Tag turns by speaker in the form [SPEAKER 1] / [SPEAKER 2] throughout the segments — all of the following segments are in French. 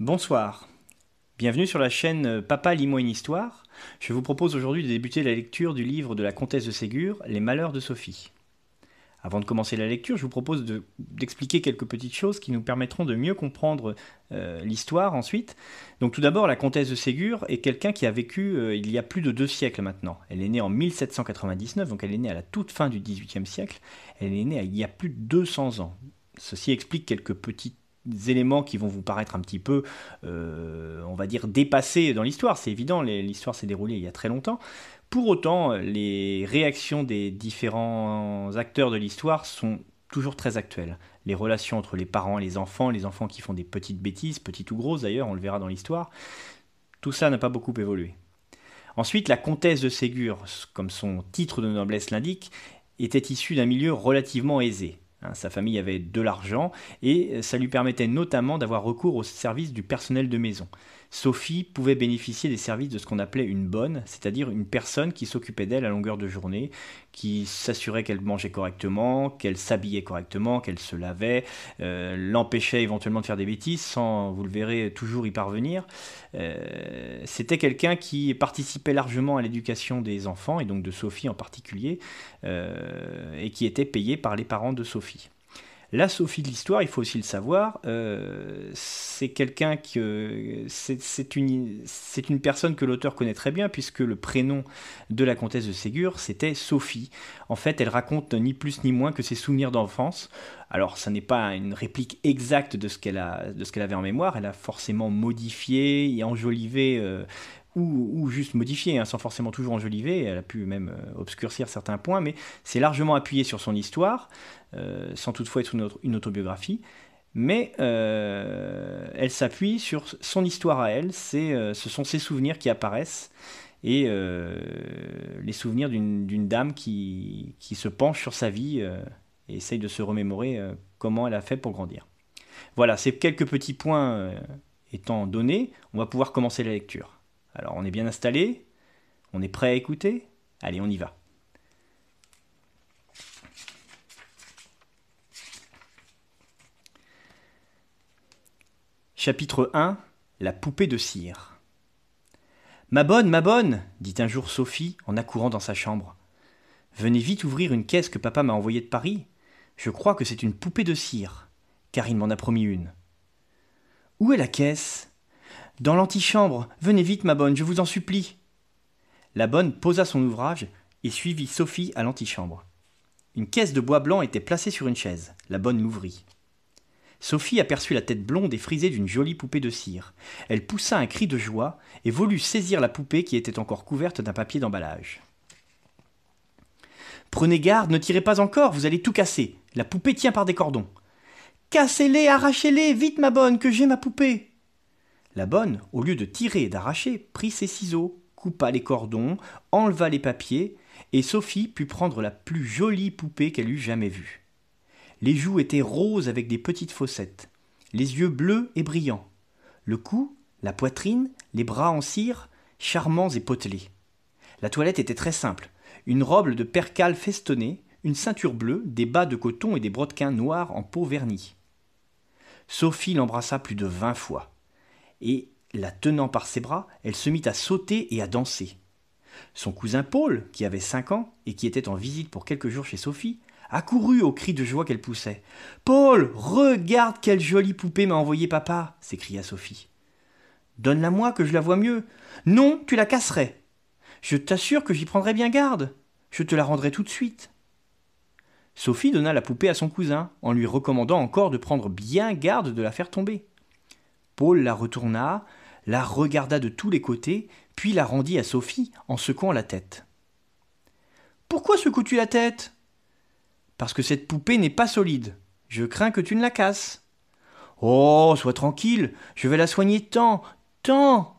[SPEAKER 1] Bonsoir. Bienvenue sur la chaîne Papa lit moi une histoire. Je vous propose aujourd'hui de débuter la lecture du livre de la comtesse de Ségur, Les malheurs de Sophie. Avant de commencer la lecture, je vous propose d'expliquer quelques petites choses qui nous permettront de mieux comprendre euh, l'histoire ensuite. Donc tout d'abord, la comtesse de Ségur est quelqu'un qui a vécu euh, il y a plus de deux siècles maintenant. Elle est née en 1799, donc elle est née à la toute fin du XVIIIe siècle. Elle est née il y a plus de 200 ans. Ceci explique quelques petites des éléments qui vont vous paraître un petit peu, euh, on va dire, dépassés dans l'histoire. C'est évident, l'histoire s'est déroulée il y a très longtemps. Pour autant, les réactions des différents acteurs de l'histoire sont toujours très actuelles. Les relations entre les parents et les enfants, les enfants qui font des petites bêtises, petites ou grosses d'ailleurs, on le verra dans l'histoire, tout ça n'a pas beaucoup évolué. Ensuite, la comtesse de Ségur, comme son titre de noblesse l'indique, était issue d'un milieu relativement aisé. Hein, sa famille avait de l'argent et euh, ça lui permettait notamment d'avoir recours aux services du personnel de maison. Sophie pouvait bénéficier des services de ce qu'on appelait une bonne, c'est-à-dire une personne qui s'occupait d'elle à longueur de journée, qui s'assurait qu'elle mangeait correctement, qu'elle s'habillait correctement, qu'elle se lavait, euh, l'empêchait éventuellement de faire des bêtises sans, vous le verrez, toujours y parvenir. Euh, c'était quelqu'un qui participait largement à l'éducation des enfants, et donc de Sophie en particulier, euh, et qui était payé par les parents de Sophie. La Sophie de l'histoire, il faut aussi le savoir, euh, c'est quelqu'un que euh, c'est une c'est une personne que l'auteur connaît très bien puisque le prénom de la comtesse de Ségur c'était Sophie. En fait, elle raconte ni plus ni moins que ses souvenirs d'enfance. Alors, ça n'est pas une réplique exacte de ce qu'elle a de ce qu'elle avait en mémoire. Elle a forcément modifié et enjolivé euh, ou, juste modifié, hein, sans forcément toujours enjoliver, elle a pu même euh, obscurcir certains points, mais c'est largement appuyé sur son histoire, euh, sans toutefois être une, autobiographie, mais euh, elle s'appuie sur son histoire à elle, C'est ce sont ses souvenirs qui apparaissent, et les souvenirs d'une dame qui, qui, se penche sur sa vie et essaye de se remémorer comment elle a fait pour grandir. Voilà, ces quelques petits points étant donnés, on va pouvoir commencer la lecture. Alors on est bien installé, on est prêt à écouter Allez, on y va. Chapitre 1 La poupée de cire. Ma bonne, ma bonne dit un jour Sophie en accourant dans sa chambre. Venez vite ouvrir une caisse que papa m'a envoyée de Paris. Je crois que c'est une poupée de cire, car il m'en a promis une. Où est la caisse dans l'antichambre, venez vite, ma bonne, je vous en supplie. La bonne posa son ouvrage et suivit Sophie à l'antichambre. Une caisse de bois blanc était placée sur une chaise. La bonne l'ouvrit. Sophie aperçut la tête blonde et frisée d'une jolie poupée de cire. Elle poussa un cri de joie et voulut saisir la poupée qui était encore couverte d'un papier d'emballage. Prenez garde, ne tirez pas encore, vous allez tout casser. La poupée tient par des cordons. Cassez-les, arrachez-les, vite ma bonne, que j'ai ma poupée. La bonne, au lieu de tirer et d'arracher, prit ses ciseaux, coupa les cordons, enleva les papiers, et Sophie put prendre la plus jolie poupée qu'elle eût jamais vue. Les joues étaient roses avec des petites fossettes, les yeux bleus et brillants, le cou, la poitrine, les bras en cire, charmants et potelés. La toilette était très simple, une robe de percale festonnée, une ceinture bleue, des bas de coton et des brodequins noirs en peau vernie. Sophie l'embrassa plus de vingt fois et, la tenant par ses bras, elle se mit à sauter et à danser. Son cousin Paul, qui avait cinq ans et qui était en visite pour quelques jours chez Sophie, accourut au cri de joie qu'elle poussait. Paul, regarde quelle jolie poupée m'a envoyé papa s'écria Sophie. Donne-la moi que je la vois mieux. Non, tu la casserais. Je t'assure que j'y prendrai bien garde. Je te la rendrai tout de suite. Sophie donna la poupée à son cousin, en lui recommandant encore de prendre bien garde de la faire tomber. Paul la retourna, la regarda de tous les côtés, puis la rendit à Sophie en secouant la tête. Pourquoi secoues-tu la tête Parce que cette poupée n'est pas solide. Je crains que tu ne la casses. Oh, sois tranquille, je vais la soigner tant, tant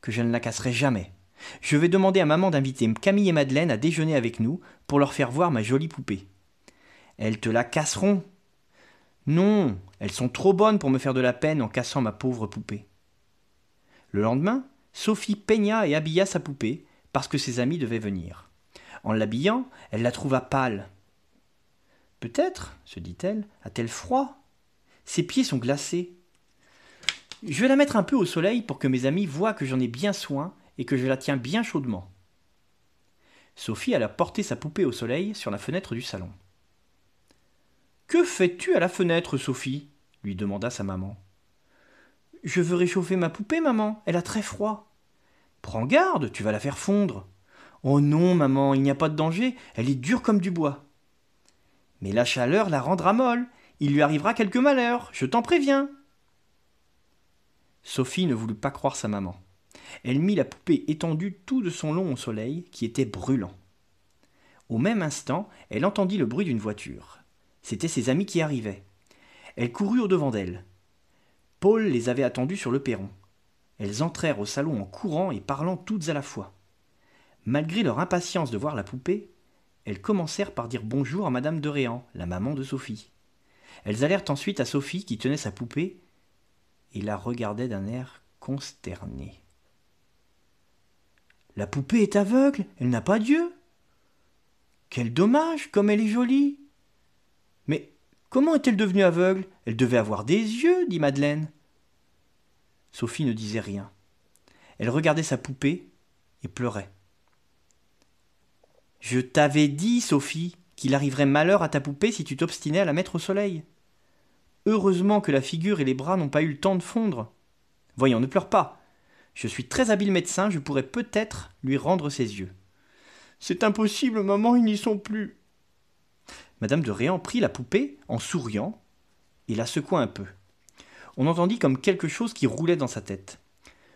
[SPEAKER 1] que je ne la casserai jamais. Je vais demander à maman d'inviter Camille et Madeleine à déjeuner avec nous pour leur faire voir ma jolie poupée. Elles te la casseront, non, elles sont trop bonnes pour me faire de la peine en cassant ma pauvre poupée. Le lendemain, Sophie peigna et habilla sa poupée, parce que ses amis devaient venir. En l'habillant, elle la trouva pâle. Peut-être, se dit-elle, a-t-elle froid Ses pieds sont glacés. Je vais la mettre un peu au soleil pour que mes amis voient que j'en ai bien soin et que je la tiens bien chaudement. Sophie alla porter sa poupée au soleil sur la fenêtre du salon. Que fais-tu à la fenêtre, Sophie lui demanda sa maman. Je veux réchauffer ma poupée, maman, elle a très froid. Prends garde, tu vas la faire fondre. Oh non, maman, il n'y a pas de danger, elle est dure comme du bois. Mais la chaleur la rendra molle, il lui arrivera quelque malheur, je t'en préviens. Sophie ne voulut pas croire sa maman. Elle mit la poupée étendue tout de son long au soleil, qui était brûlant. Au même instant, elle entendit le bruit d'une voiture. C'étaient ses amis qui arrivaient. Elles coururent devant d'elles. Paul les avait attendues sur le perron. Elles entrèrent au salon en courant et parlant toutes à la fois. Malgré leur impatience de voir la poupée, elles commencèrent par dire bonjour à Madame de Réan, la maman de Sophie. Elles allèrent ensuite à Sophie qui tenait sa poupée et la regardait d'un air consterné. La poupée est aveugle, elle n'a pas Dieu. Quel dommage, comme elle est jolie. Mais comment est-elle devenue aveugle Elle devait avoir des yeux, dit Madeleine. Sophie ne disait rien. Elle regardait sa poupée et pleurait. Je t'avais dit, Sophie, qu'il arriverait malheur à ta poupée si tu t'obstinais à la mettre au soleil. Heureusement que la figure et les bras n'ont pas eu le temps de fondre. Voyons, ne pleure pas. Je suis très habile médecin, je pourrais peut-être lui rendre ses yeux. C'est impossible, maman, ils n'y sont plus. Madame de Réan prit la poupée en souriant et la secoua un peu. On entendit comme quelque chose qui roulait dans sa tête.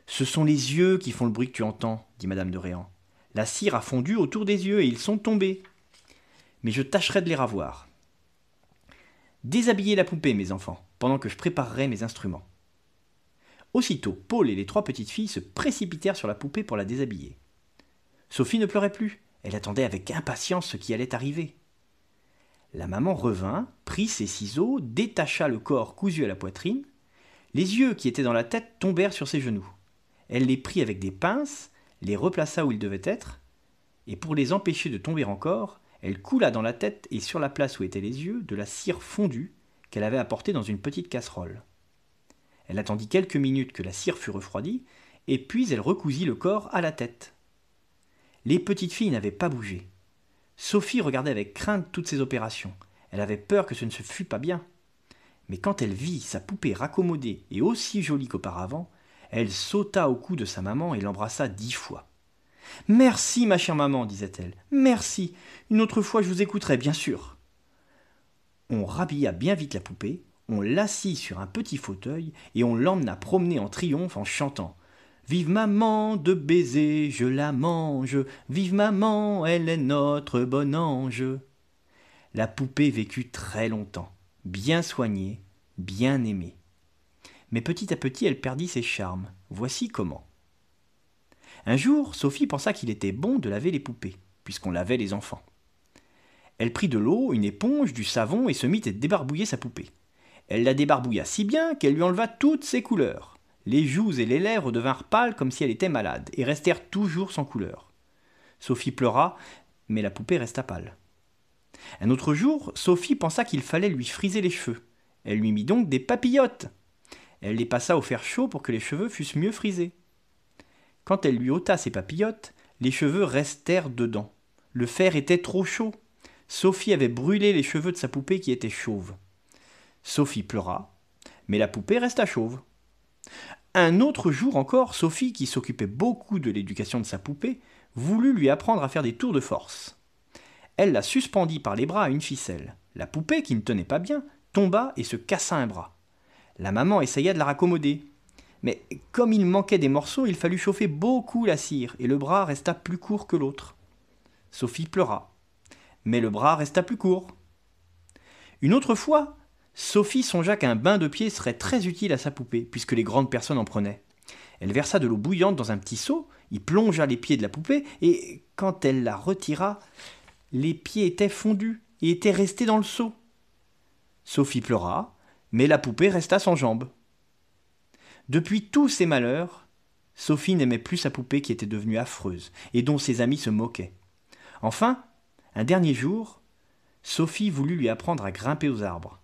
[SPEAKER 1] Ce sont les yeux qui font le bruit que tu entends, dit Madame de Réan. La cire a fondu autour des yeux et ils sont tombés. Mais je tâcherai de les ravoir. Déshabillez la poupée, mes enfants, pendant que je préparerai mes instruments. Aussitôt, Paul et les trois petites filles se précipitèrent sur la poupée pour la déshabiller. Sophie ne pleurait plus, elle attendait avec impatience ce qui allait arriver. La maman revint, prit ses ciseaux, détacha le corps cousu à la poitrine. Les yeux qui étaient dans la tête tombèrent sur ses genoux. Elle les prit avec des pinces, les replaça où ils devaient être, et pour les empêcher de tomber encore, elle coula dans la tête et sur la place où étaient les yeux de la cire fondue qu'elle avait apportée dans une petite casserole. Elle attendit quelques minutes que la cire fût refroidie, et puis elle recousit le corps à la tête. Les petites filles n'avaient pas bougé. Sophie regardait avec crainte toutes ces opérations. Elle avait peur que ce ne se fût pas bien. Mais quand elle vit sa poupée raccommodée et aussi jolie qu'auparavant, elle sauta au cou de sa maman et l'embrassa dix fois. Merci, ma chère maman, disait-elle, merci. Une autre fois, je vous écouterai, bien sûr. On rhabilla bien vite la poupée, on l'assit sur un petit fauteuil et on l'emmena promener en triomphe en chantant Vive maman de baiser, je la mange. Vive maman, elle est notre bon ange. La poupée vécut très longtemps, bien soignée, bien aimée. Mais petit à petit, elle perdit ses charmes. Voici comment. Un jour, Sophie pensa qu'il était bon de laver les poupées, puisqu'on lavait les enfants. Elle prit de l'eau, une éponge, du savon et se mit à débarbouiller sa poupée. Elle la débarbouilla si bien qu'elle lui enleva toutes ses couleurs. Les joues et les lèvres devinrent pâles comme si elle était malade, et restèrent toujours sans couleur. Sophie pleura, mais la poupée resta pâle. Un autre jour, Sophie pensa qu'il fallait lui friser les cheveux. Elle lui mit donc des papillotes. Elle les passa au fer chaud pour que les cheveux fussent mieux frisés. Quand elle lui ôta ses papillotes, les cheveux restèrent dedans. Le fer était trop chaud. Sophie avait brûlé les cheveux de sa poupée qui était chauve. Sophie pleura, mais la poupée resta chauve. Un autre jour encore, Sophie, qui s'occupait beaucoup de l'éducation de sa poupée, voulut lui apprendre à faire des tours de force. Elle la suspendit par les bras à une ficelle. La poupée, qui ne tenait pas bien, tomba et se cassa un bras. La maman essaya de la raccommoder. Mais comme il manquait des morceaux, il fallut chauffer beaucoup la cire, et le bras resta plus court que l'autre. Sophie pleura. Mais le bras resta plus court. Une autre fois, Sophie songea qu'un bain de pied serait très utile à sa poupée, puisque les grandes personnes en prenaient. Elle versa de l'eau bouillante dans un petit seau, y plongea les pieds de la poupée, et quand elle la retira, les pieds étaient fondus et étaient restés dans le seau. Sophie pleura, mais la poupée resta sans jambes. Depuis tous ces malheurs, Sophie n'aimait plus sa poupée qui était devenue affreuse et dont ses amis se moquaient. Enfin, un dernier jour, Sophie voulut lui apprendre à grimper aux arbres.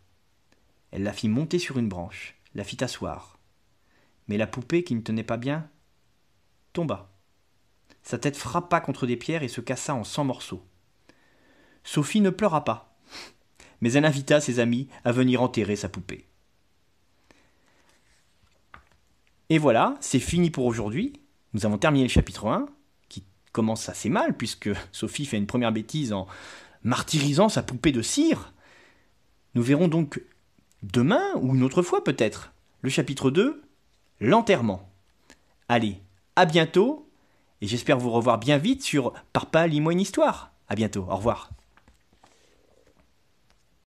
[SPEAKER 1] Elle la fit monter sur une branche, la fit asseoir. Mais la poupée, qui ne tenait pas bien, tomba. Sa tête frappa contre des pierres et se cassa en cent morceaux. Sophie ne pleura pas, mais elle invita ses amis à venir enterrer sa poupée. Et voilà, c'est fini pour aujourd'hui. Nous avons terminé le chapitre 1, qui commence assez mal, puisque Sophie fait une première bêtise en martyrisant sa poupée de cire. Nous verrons donc Demain ou une autre fois peut-être. Le chapitre 2, l'enterrement. Allez, à bientôt, et j'espère vous revoir bien vite sur Parpa, lis-moi une histoire. À bientôt, au revoir.